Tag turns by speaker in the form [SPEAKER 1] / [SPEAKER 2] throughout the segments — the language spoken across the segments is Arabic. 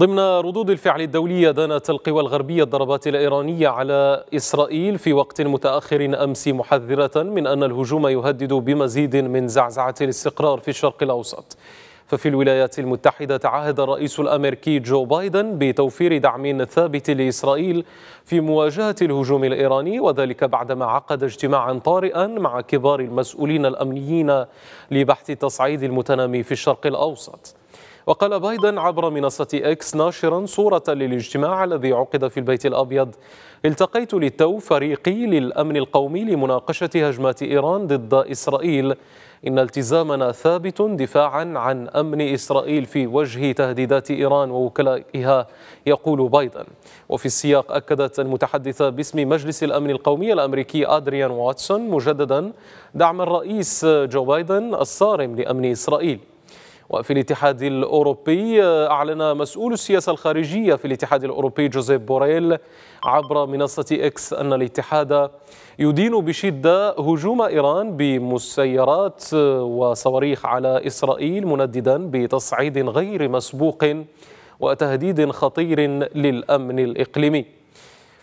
[SPEAKER 1] ضمن ردود الفعل الدولية دانت القوى الغربية الضربات الإيرانية على إسرائيل في وقت متأخر أمس محذرة من أن الهجوم يهدد بمزيد من زعزعة الاستقرار في الشرق الأوسط ففي الولايات المتحدة تعهد الرئيس الأمريكي جو بايدن بتوفير دعم ثابت لإسرائيل في مواجهة الهجوم الإيراني وذلك بعدما عقد اجتماعا طارئا مع كبار المسؤولين الأمنيين لبحث تصعيد المتنامي في الشرق الأوسط وقال بايدن عبر منصة إكس ناشرا صورة للاجتماع الذي عقد في البيت الأبيض التقيت للتو فريقي للأمن القومي لمناقشة هجمات إيران ضد إسرائيل إن التزامنا ثابت دفاعا عن أمن إسرائيل في وجه تهديدات إيران ووكلائها يقول بايدن وفي السياق أكدت المتحدثة باسم مجلس الأمن القومي الأمريكي أدريان واتسون مجددا دعم الرئيس جو بايدن الصارم لأمن إسرائيل وفي الاتحاد الأوروبي آه، أعلن مسؤول السياسة الخارجية في الاتحاد الأوروبي جوزيف بوريل عبر منصة إكس أن الاتحاد يدين بشدة هجوم إيران بمسيرات آه، وصواريخ على إسرائيل منددا بتصعيد غير مسبوق وتهديد خطير للأمن الإقليمي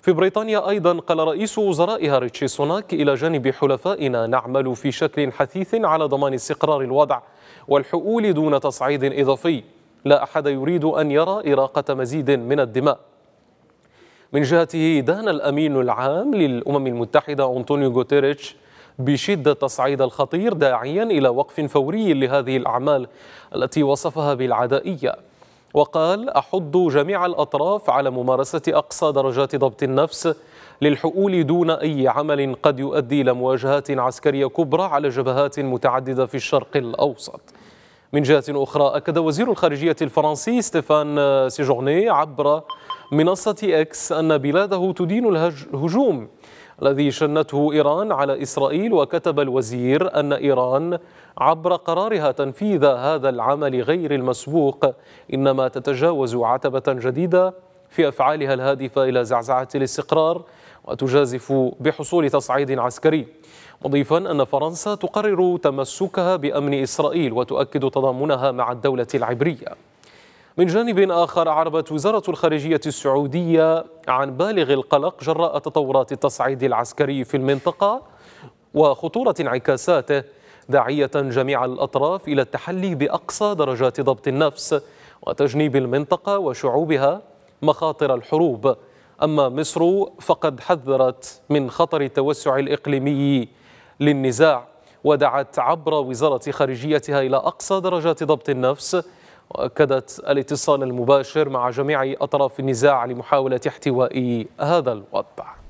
[SPEAKER 1] في بريطانيا أيضا قال رئيس وزرائها ريتشي سوناك إلى جانب حلفائنا نعمل في شكل حثيث على ضمان استقرار الوضع والحؤول دون تصعيد إضافي لا أحد يريد أن يرى إراقة مزيد من الدماء من جهته دان الأمين العام للأمم المتحدة أنطونيو غوتيريتش بشدة تصعيد الخطير داعيا إلى وقف فوري لهذه الأعمال التي وصفها بالعدائية وقال أحض جميع الأطراف على ممارسة أقصى درجات ضبط النفس للحؤول دون أي عمل قد يؤدي إلى مواجهات عسكرية كبرى على جبهات متعددة في الشرق الأوسط من جهة أخرى أكد وزير الخارجية الفرنسي ستيفان سيجورني عبر منصة إكس أن بلاده تدين الهجوم الذي شنته إيران على إسرائيل وكتب الوزير أن إيران عبر قرارها تنفيذ هذا العمل غير المسبوق إنما تتجاوز عتبة جديدة في أفعالها الهادفة إلى زعزعة الاستقرار وتجازف بحصول تصعيد عسكري مضيفا أن فرنسا تقرر تمسكها بأمن إسرائيل وتؤكد تضامنها مع الدولة العبرية من جانب آخر عربت وزارة الخارجية السعودية عن بالغ القلق جراء تطورات التصعيد العسكري في المنطقة وخطورة انعكاساته داعية جميع الأطراف إلى التحلي بأقصى درجات ضبط النفس وتجنيب المنطقة وشعوبها مخاطر الحروب أما مصر فقد حذرت من خطر التوسع الإقليمي للنزاع ودعت عبر وزارة خارجيتها إلى أقصى درجات ضبط النفس وأكدت الاتصال المباشر مع جميع أطراف النزاع لمحاولة احتواء هذا الوضع